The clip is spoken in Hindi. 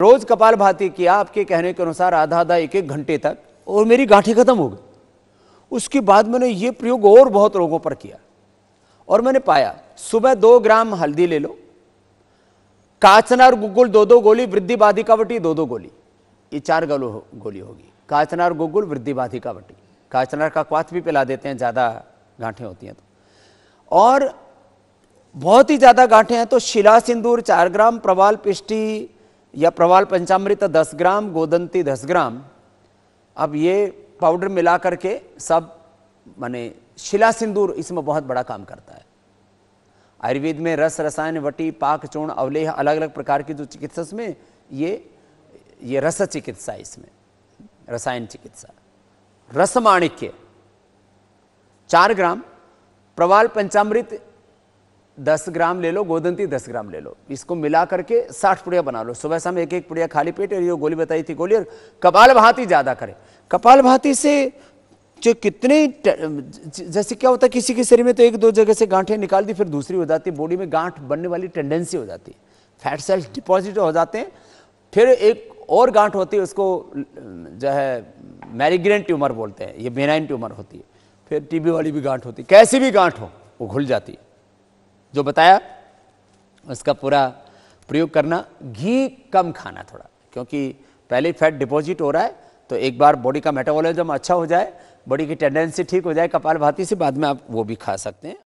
रोज कपाल भाती किया आपके कहने के अनुसार आधा आधा एक एक घंटे तक और मेरी गांठी खत्म हो गई उसके बाद मैंने ये प्रयोग और बहुत लोगों पर किया और मैंने पाया सुबह दो ग्राम हल्दी ले लो काचनार और गुगुल दो दो गोली वृद्धि बाधिकावटी दो दो गोली ये चार गलो हो, गोली होगी काचनार गुगुल वृद्धि बाधिकावटी काचनार का क्वाथ भी पिला देते हैं ज़्यादा गांठें होती हैं तो और बहुत ही ज़्यादा गांठें हैं तो शिला सिंदूर चार ग्राम प्रवाल पिष्टी या प्रवाल पंचामृत 10 ग्राम गोदंती 10 ग्राम अब ये पाउडर मिला करके सब माने शिला सिंदूर इसमें बहुत बड़ा काम करता है आयुर्वेद में रस रसायन वटी पाक चूर्ण अवलेह अलग अलग प्रकार की जो चिकित्सा में ये ये रस चिकित्सा इसमें रसायन चिकित्सा रस माणिक्य चार ग्राम प्रवाल पंचामृत दस ग्राम ले लो गोदंती दस ग्राम ले लो इसको मिला करके साठ पुड़िया बना लो सुबह शाम एक एक पुड़िया खाली पेट और ये गोली बताई थी गोली और कपाल भाती ज़्यादा करे कपाल भाती से जो कितने जैसे क्या होता है किसी के शरीर में तो एक दो जगह से गांठें निकाल दी फिर दूसरी हो जाती है बॉडी में गांठ बनने वाली टेंडेंसी हो जाती है फैट सेल्स डिपॉजिट हो जाते हैं फिर एक और गांठ होती है उसको जो है मैरिग्रेन ट्यूमर बोलते हैं ये बेनाइन ट्यूमर होती है फिर टीबी वाली भी गांठ होती है कैसी भी गांठ हो वो घुल जाती है जो बताया उसका पूरा प्रयोग करना घी कम खाना थोड़ा क्योंकि पहले फैट डिपॉजिट हो रहा है तो एक बार बॉडी का मेटाबॉलिज्म अच्छा हो जाए बॉडी की टेंडेंसी ठीक हो जाए कपाल भाती से बाद में आप वो भी खा सकते हैं